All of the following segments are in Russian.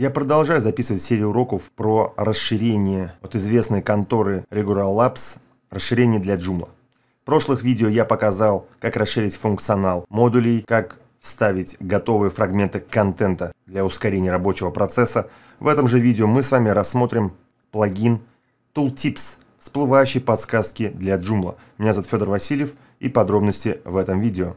Я продолжаю записывать серию уроков про расширение от известной конторы Regular Labs, расширение для Joomla. В прошлых видео я показал, как расширить функционал модулей, как вставить готовые фрагменты контента для ускорения рабочего процесса. В этом же видео мы с вами рассмотрим плагин Tooltips, всплывающие подсказки для Joomla. Меня зовут Федор Васильев и подробности в этом видео.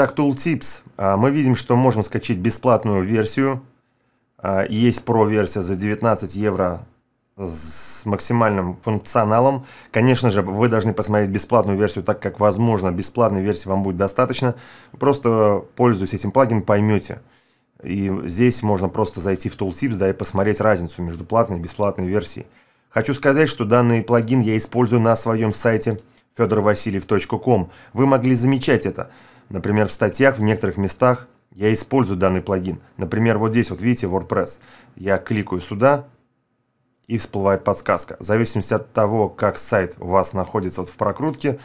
Итак, Tooltips. А, мы видим, что можем скачать бесплатную версию. А, есть Pro-версия за 19 евро с максимальным функционалом. Конечно же, вы должны посмотреть бесплатную версию, так как, возможно, бесплатной версии вам будет достаточно. Просто пользуясь этим плагином, поймете. И здесь можно просто зайти в Tooltips да, и посмотреть разницу между платной и бесплатной версией. Хочу сказать, что данный плагин я использую на своем сайте fedorvasiliev.com. Вы могли замечать это. Например, в статьях в некоторых местах я использую данный плагин. Например, вот здесь, вот видите, WordPress. Я кликаю сюда, и всплывает подсказка. В зависимости от того, как сайт у вас находится вот в прокрутке,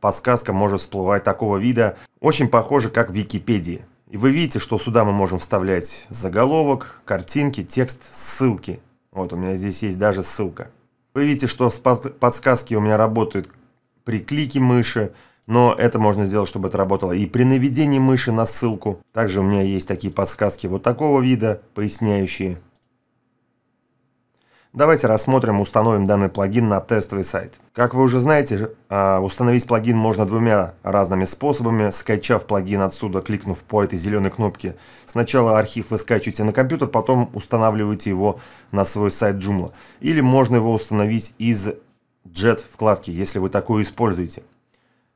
подсказка может всплывать такого вида, очень похоже, как в Википедии. И вы видите, что сюда мы можем вставлять заголовок, картинки, текст, ссылки. Вот у меня здесь есть даже ссылка. Вы видите, что подсказки у меня работают при клике мыши, но это можно сделать, чтобы это работало и при наведении мыши на ссылку. Также у меня есть такие подсказки вот такого вида, поясняющие. Давайте рассмотрим, установим данный плагин на тестовый сайт. Как вы уже знаете, а, установить плагин можно двумя разными способами. Скачав плагин отсюда, кликнув по этой зеленой кнопке. Сначала архив вы скачиваете на компьютер, потом устанавливаете его на свой сайт Joomla. Или можно его установить из JET вкладки, если вы такую используете.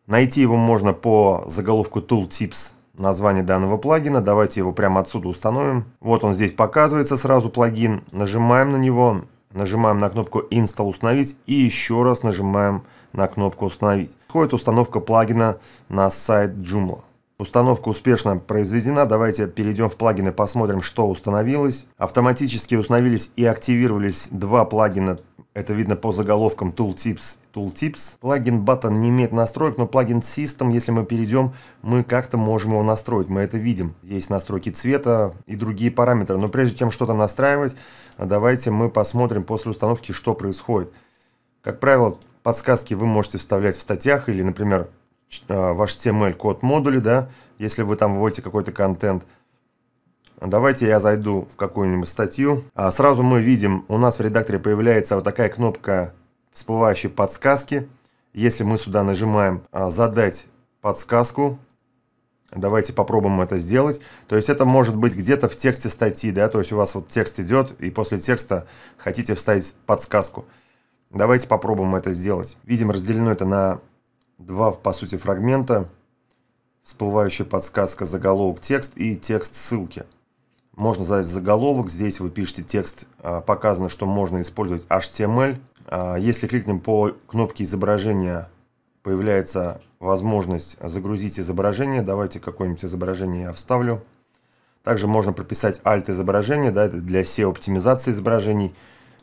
Найти его можно по заголовку Tooltips название данного плагина. Давайте его прямо отсюда установим. Вот он здесь показывается сразу плагин. Нажимаем на него, нажимаем на кнопку Install установить и еще раз нажимаем на кнопку установить. Входит установка плагина на сайт Joomla. Установка успешно произведена. Давайте перейдем в плагины, посмотрим, что установилось. Автоматически установились и активировались два плагина. Это видно по заголовкам Tooltips Tooltips. Плагин Button не имеет настроек, но плагин System, если мы перейдем, мы как-то можем его настроить, мы это видим. Есть настройки цвета и другие параметры, но прежде чем что-то настраивать, давайте мы посмотрим после установки, что происходит. Как правило, подсказки вы можете вставлять в статьях или, например, а, ваш HTML-код модуля, да, если вы там вводите какой-то контент. Давайте я зайду в какую-нибудь статью. А сразу мы видим, у нас в редакторе появляется вот такая кнопка всплывающие подсказки. Если мы сюда нажимаем а, «Задать подсказку», Давайте попробуем это сделать. То есть это может быть где-то в тексте статьи, да, то есть у вас вот текст идет, и после текста хотите вставить подсказку. Давайте попробуем это сделать. Видим, разделено это на два, по сути, фрагмента. Всплывающая подсказка, заголовок, текст и текст ссылки. Можно задать заголовок, здесь вы пишете текст, а, показано, что можно использовать HTML, а, если кликнем по кнопке изображения, появляется возможность загрузить изображение. Давайте какое-нибудь изображение я вставлю. Также можно прописать alt изображение, да, это для SEO оптимизации изображений.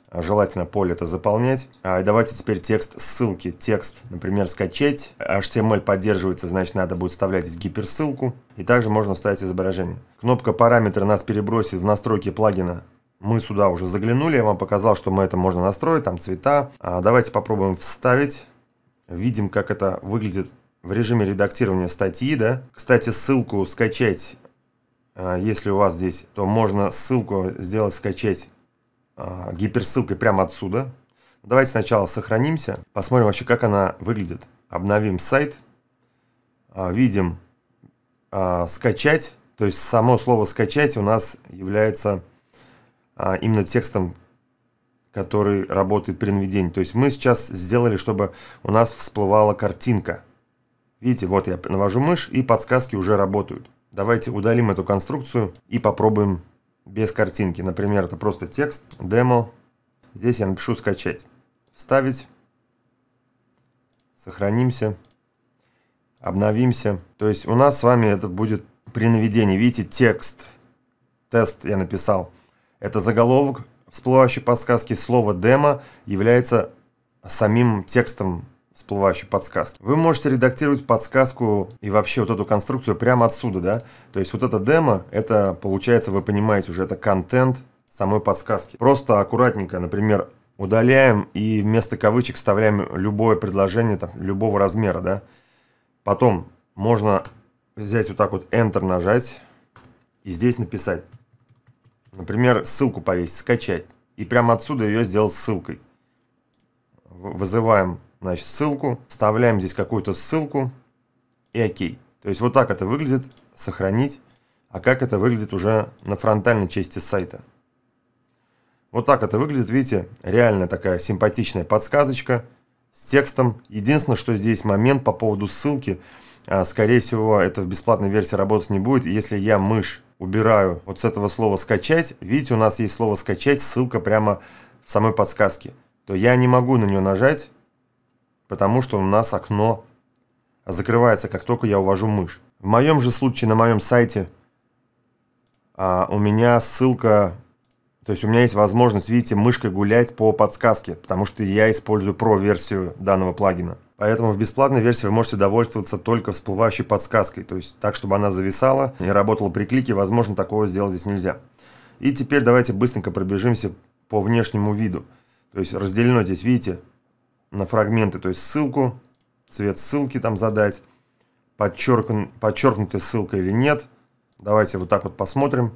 А, желательно поле это заполнять. А, давайте теперь текст ссылки. Текст, например, скачать. HTML поддерживается, значит, надо будет вставлять здесь гиперссылку. И также можно вставить изображение. Кнопка параметры нас перебросит в настройки плагина мы сюда уже заглянули, я вам показал, что мы это можно настроить, там цвета. А давайте попробуем вставить. Видим, как это выглядит в режиме редактирования статьи. Да? Кстати, ссылку скачать, а, если у вас здесь, то можно ссылку сделать, скачать а, гиперссылкой прямо отсюда. Давайте сначала сохранимся, посмотрим вообще, как она выглядит. Обновим сайт. А, видим скачать, то есть само слово скачать у нас является а, именно текстом, который работает при наведении. То есть мы сейчас сделали, чтобы у нас всплывала картинка. Видите, вот я навожу мышь, и подсказки уже работают. Давайте удалим эту конструкцию и попробуем без картинки. Например, это просто текст, демо. Здесь я напишу «скачать». Вставить. Сохранимся. Обновимся. То есть у нас с вами это будет при наведении. Видите, текст, тест я написал. Это заголовок, всплывающий подсказки слова «демо» является самим текстом всплывающей подсказки. Вы можете редактировать подсказку и вообще вот эту конструкцию прямо отсюда, да? То есть вот это демо, это получается, вы понимаете уже, это контент самой подсказки. Просто аккуратненько, например, удаляем и вместо кавычек вставляем любое предложение там, любого размера, да? Потом можно взять вот так вот Enter нажать и здесь написать Например, ссылку повесить, скачать. И прямо отсюда ее сделать ссылкой. Вызываем, значит, ссылку, вставляем здесь какую-то ссылку и окей. То есть вот так это выглядит, сохранить, а как это выглядит уже на фронтальной части сайта. Вот так это выглядит, видите, реально такая симпатичная подсказочка с текстом. Единственное, что здесь момент по поводу ссылки – а, скорее всего, это в бесплатной версии работать не будет. Если я мышь убираю вот с этого слова «скачать», видите, у нас есть слово «скачать», ссылка прямо в самой подсказке, то я не могу на нее нажать, потому что у нас окно закрывается, как только я увожу мышь. В моем же случае на моем сайте а, у меня ссылка, то есть у меня есть возможность, видите, мышкой гулять по подсказке, потому что я использую про-версию данного плагина. Поэтому в бесплатной версии вы можете довольствоваться только всплывающей подсказкой, то есть так, чтобы она зависала и работала при клике, возможно, такого сделать здесь нельзя. И теперь давайте быстренько пробежимся по внешнему виду. То есть разделено здесь, видите, на фрагменты, то есть ссылку, цвет ссылки там задать, подчеркнут, подчеркнутая ссылка или нет. Давайте вот так вот посмотрим.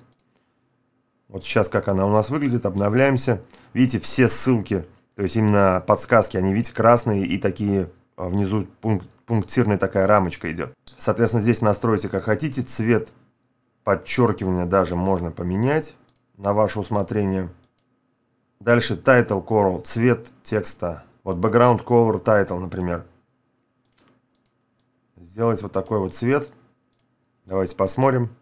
Вот сейчас как она у нас выглядит, обновляемся. Видите, все ссылки, то есть именно подсказки, они, видите, красные и такие а внизу пункт, пунктирная такая рамочка идет. Соответственно, здесь настроите как хотите. Цвет подчеркивания даже можно поменять на ваше усмотрение. Дальше title color, цвет текста. Вот background color title, например. Сделать вот такой вот цвет. Давайте посмотрим.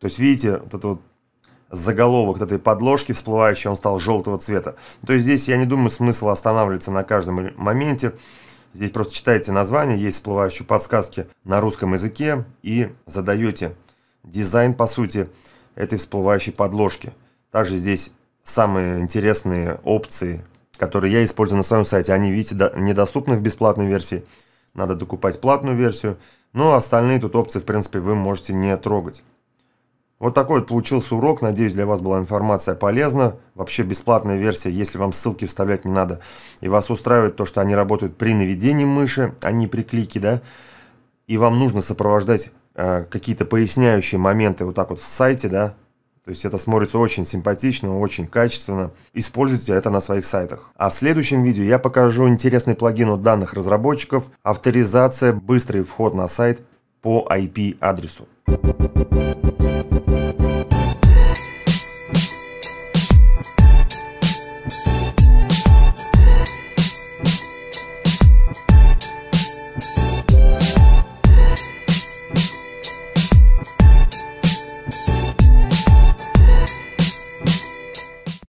То есть, видите, вот это вот заголовок этой подложки всплывающий, он стал желтого цвета. То есть здесь, я не думаю, смысл останавливаться на каждом моменте. Здесь просто читаете название, есть всплывающие подсказки на русском языке и задаете дизайн, по сути, этой всплывающей подложки. Также здесь самые интересные опции, которые я использую на своем сайте, они, видите, недоступны в бесплатной версии. Надо докупать платную версию. Но ну, а остальные тут опции, в принципе, вы можете не трогать. Вот такой вот получился урок. Надеюсь, для вас была информация полезна. Вообще бесплатная версия, если вам ссылки вставлять не надо. И вас устраивает то, что они работают при наведении мыши, а не при клике, да. И вам нужно сопровождать э, какие-то поясняющие моменты вот так вот в сайте, да. То есть это смотрится очень симпатично, очень качественно. Используйте это на своих сайтах. А в следующем видео я покажу интересный плагин от данных разработчиков. Авторизация, быстрый вход на сайт по IP-адресу.